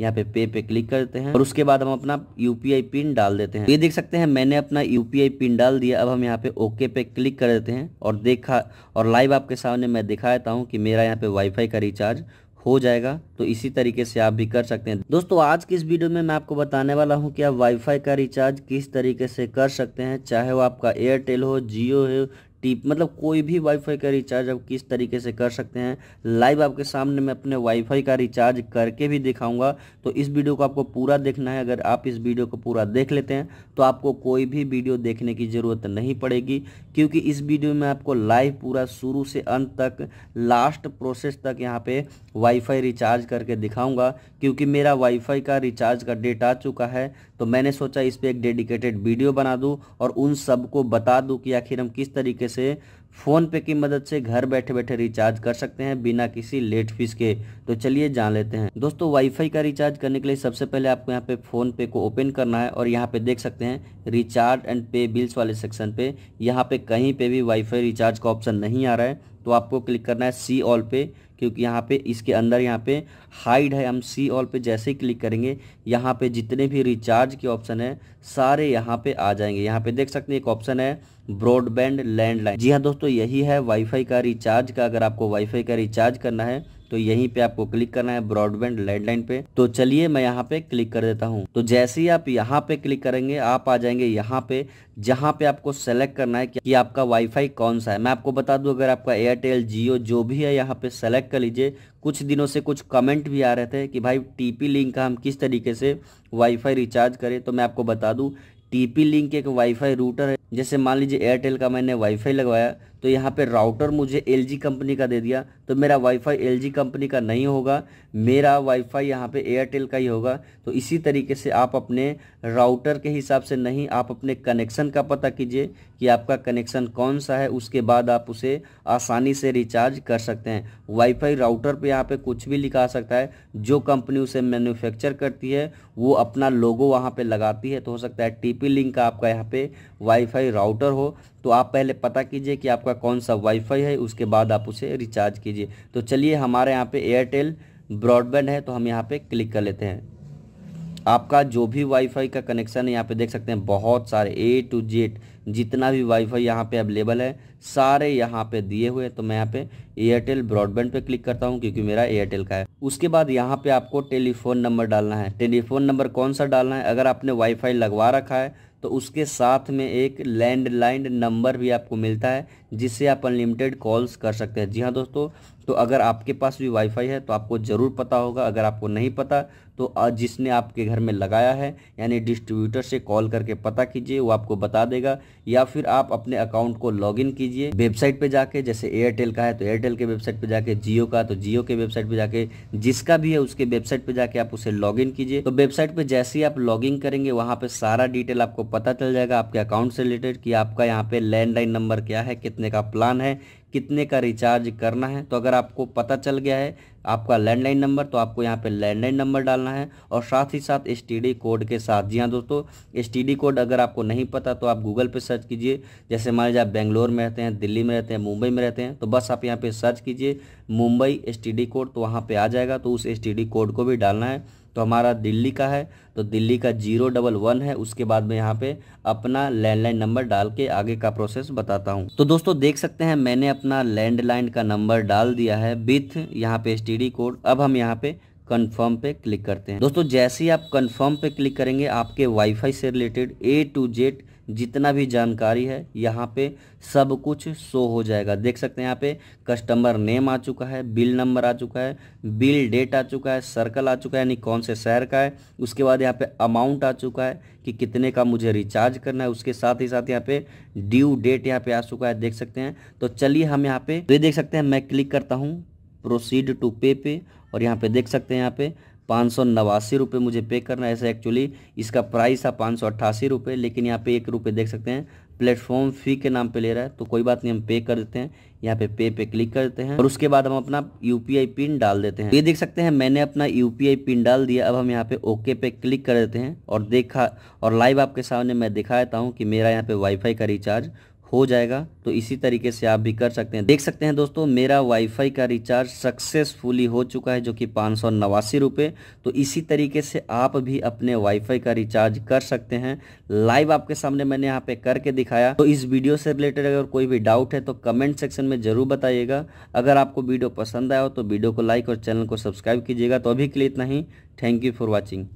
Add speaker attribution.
Speaker 1: यहाँ पे पे पे क्लिक करते हैं और उसके बाद हम अपना यूपीआई पिन डाल देते हैं तो ये देख सकते हैं मैंने अपना यूपीआई पिन डाल दिया अब हम यहाँ पे ओके पे क्लिक कर देते हैं और देखा और लाइव आपके सामने मैं दिखा देता हूँ कि मेरा यहाँ पे वाईफाई का रिचार्ज हो जाएगा तो इसी तरीके से आप भी कर सकते हैं दोस्तों आज की इस वीडियो में मैं आपको बताने वाला हूं कि आप वाईफाई का रिचार्ज किस तरीके से कर सकते हैं चाहे वो आपका एयरटेल हो जियो हो टीप मतलब कोई भी वाईफाई का रिचार्ज आप किस तरीके से कर सकते हैं लाइव आपके सामने मैं अपने वाईफाई का रिचार्ज करके भी दिखाऊंगा तो इस वीडियो को आपको पूरा देखना है अगर आप इस वीडियो को पूरा देख लेते हैं तो आपको कोई भी वीडियो देखने की ज़रूरत नहीं पड़ेगी क्योंकि इस वीडियो में आपको लाइव पूरा शुरू से अंत तक लास्ट प्रोसेस तक यहाँ पर वाईफाई रिचार्ज करके दिखाऊँगा क्योंकि मेरा वाईफाई का रिचार्ज का डेट आ चुका है तो मैंने सोचा इस पर एक डेडिकेटेड वीडियो बना दूँ और उन सबको बता दूँ कि आखिर हम किस तरीके तरीके से फ़ोन पे की मदद से घर बैठे बैठे रिचार्ज कर सकते हैं बिना किसी लेट फीस के तो चलिए जान लेते हैं दोस्तों वाईफाई का रिचार्ज करने के लिए सबसे पहले आपको यहाँ पे फ़ोन पे को ओपन करना है और यहाँ पे देख सकते हैं रिचार्ज एंड पे बिल्स वाले सेक्शन पे यहाँ पे कहीं पे भी वाईफाई रिचार्ज का ऑप्शन नहीं आ रहा है तो आपको क्लिक करना है सी ऑल पे क्योंकि यहाँ पे इसके अंदर यहाँ पे हाइड है हम सी ऑल पे जैसे ही क्लिक करेंगे यहाँ पे जितने भी रिचार्ज के ऑप्शन है सारे यहाँ पे आ जाएंगे यहाँ पे देख सकते हैं एक ऑप्शन है ब्रॉडबैंड लैंडलाइन जी हाँ दोस्तों दोस्तों यही है वाईफाई का रिचार्ज का अगर आपको वाईफाई का रिचार्ज करना है तो यहीं पे आपको क्लिक करना है ब्रॉडबैंड लैंडलाइन पे तो चलिए मैं यहाँ पे क्लिक कर देता हूँ तो जैसे ही आप यहाँ पे क्लिक करेंगे आप आ जाएंगे यहाँ पे जहाँ पे आपको सेलेक्ट करना है कि आपका वाईफाई कौन सा है मैं आपको बता दूँ अगर आपका एयरटेल जियो जो भी है यहाँ पे सेलेक्ट कर लीजिए कुछ दिनों से कुछ कमेंट भी आ रहे थे कि भाई टीपी लिंक का हम किस तरीके से वाईफाई रिचार्ज करें तो मैं आपको बता दूँ टीपी लिंक एक वाईफाई रूटर है जैसे मान लीजिए एयरटेल का मैंने वाईफाई लगवाया तो यहाँ पे राउटर मुझे एल कंपनी का दे दिया तो मेरा वाईफाई एल कंपनी का नहीं होगा मेरा वाईफाई यहाँ पे एयरटेल का ही होगा तो इसी तरीके से आप अपने राउटर के हिसाब से नहीं आप अपने कनेक्शन का पता कीजिए कि आपका कनेक्शन कौन सा है उसके बाद आप उसे आसानी से रिचार्ज कर सकते हैं वाईफाई राउटर पे यहाँ पे कुछ भी लिखा सकता है जो कंपनी उसे मैन्युफैक्चर करती है वो अपना लोगो वहाँ पे लगाती है तो हो सकता है टीपी लिंक का आपका यहाँ पे वाईफाई राउटर हो तो आप पहले पता कीजिए कि आपका कौन सा वाईफाई है उसके बाद आप उसे रिचार्ज कीजिए तो चलिए हमारे यहाँ पे एयरटेल ब्रॉडबैंड है तो हम यहाँ पे क्लिक कर लेते हैं आपका जो भी वाईफाई का कनेक्शन है यहाँ पे देख सकते हैं बहुत सारे ए टू जेड जितना भी वाईफाई यहाँ पे अवेलेबल है सारे यहाँ पे दिए हुए तो मैं यहाँ पे एयरटेल ब्रॉडबैंड पे क्लिक करता हूँ क्योंकि मेरा एयरटेल का है उसके बाद यहाँ पे आपको टेलीफोन नंबर डालना है टेलीफोन नंबर कौन सा डालना है अगर आपने वाईफाई लगवा रखा है तो उसके साथ में एक लैंडलाइन नंबर भी आपको मिलता है जिससे आप अनलिमिटेड कॉल्स कर सकते हैं जी हाँ दोस्तों तो अगर आपके पास भी वाईफाई है तो आपको ज़रूर पता होगा अगर आपको नहीं पता तो जिसने आपके घर में लगाया है यानी डिस्ट्रीब्यूटर से कॉल करके पता कीजिए वो आपको बता देगा या फिर आप अपने अकाउंट को लॉगिन कीजिए वेबसाइट पे जाके जैसे एयरटेल का है तो एयरटेल के वेबसाइट पे जाके जियो का तो जियो के वेबसाइट पे जाके जिसका भी है उसके वेबसाइट पे जाके आप उसे लॉगिन कीजिए तो वेबसाइट पे जैसे ही आप लॉगिन करेंगे वहाँ पर सारा डिटेल आपको पता चल जाएगा आपके अकाउंट से रिलेटेड कि आपका यहाँ पे लैंडलाइन नंबर क्या है कितने का प्लान है कितने का रिचार्ज करना है तो अगर आपको पता चल गया है आपका लैंडलाइन नंबर तो आपको यहाँ पे लैंडलाइन नंबर डालना है और साथ ही साथ एस कोड के साथ जी हाँ दोस्तों एस कोड अगर आपको नहीं पता तो आप गूगल पे सर्च कीजिए जैसे मान लीजिए आप बेंगलोर में रहते हैं दिल्ली में रहते हैं मुंबई में रहते हैं तो बस आप यहाँ पर सर्च कीजिए मुंबई एस कोड तो वहाँ पर आ जाएगा तो उस एस कोड को भी डालना है तो हमारा दिल्ली का है तो दिल्ली का जीरो डबल वन है उसके बाद में यहाँ पे अपना लैंडलाइन नंबर डाल के आगे का प्रोसेस बताता हूँ तो दोस्तों देख सकते हैं मैंने अपना लैंडलाइन का नंबर डाल दिया है विथ यहाँ पे एस कोड अब हम यहाँ पे कन्फर्म पे क्लिक करते हैं दोस्तों जैसे ही आप कन्फर्म पे क्लिक करेंगे आपके वाईफाई से रिलेटेड ए टू जेड जितना भी जानकारी है यहाँ पे सब कुछ शो हो जाएगा देख सकते हैं यहाँ पे कस्टमर नेम आ चुका है बिल नंबर आ चुका है बिल डेट आ चुका है सर्कल आ चुका है यानी कौन से शहर का है उसके बाद यहाँ पे अमाउंट आ चुका है कि कितने का मुझे रिचार्ज करना है उसके साथ ही साथ यहाँ पे ड्यू डेट यहाँ पे आ चुका है देख सकते हैं तो चलिए हम यहाँ पे तो ये देख सकते हैं मैं क्लिक करता हूँ प्रोसीड टू पे पे और यहाँ पे देख सकते हैं यहाँ पे पाँच सौ नवासी रुपये मुझे पे करना है ऐसा एक्चुअली इसका प्राइस था पाँच सौ अट्ठासी रुपये लेकिन यहाँ पे एक रुपये देख सकते हैं प्लेटफॉर्म फ़ी के नाम पे ले रहा है तो कोई बात नहीं हम पे कर देते हैं यहाँ पे पे पे क्लिक कर देते हैं और उसके बाद हम अपना यू पिन डाल देते हैं ये देख सकते हैं मैंने अपना यू पिन डाल दिया अब हम यहाँ पे ओके पे क्लिक कर देते हैं और देखा और लाइव आपके सामने मैं दिखा देता हूँ कि मेरा यहाँ पे वाईफाई का रिचार्ज हो जाएगा तो इसी तरीके से आप भी कर सकते हैं देख सकते हैं दोस्तों मेरा वाईफाई का रिचार्ज सक्सेसफुली हो चुका है जो कि पाँच सौ नवासी रुपये तो इसी तरीके से आप भी अपने वाईफाई का रिचार्ज कर सकते हैं लाइव आपके सामने मैंने यहाँ पे करके दिखाया तो इस वीडियो से रिलेटेड अगर कोई भी डाउट है तो कमेंट सेक्शन में ज़रूर बताइएगा अगर आपको वीडियो पसंद आया हो तो वीडियो को लाइक और चैनल को सब्सक्राइब कीजिएगा तो अभी के लिए इतना ही थैंक यू फॉर वॉचिंग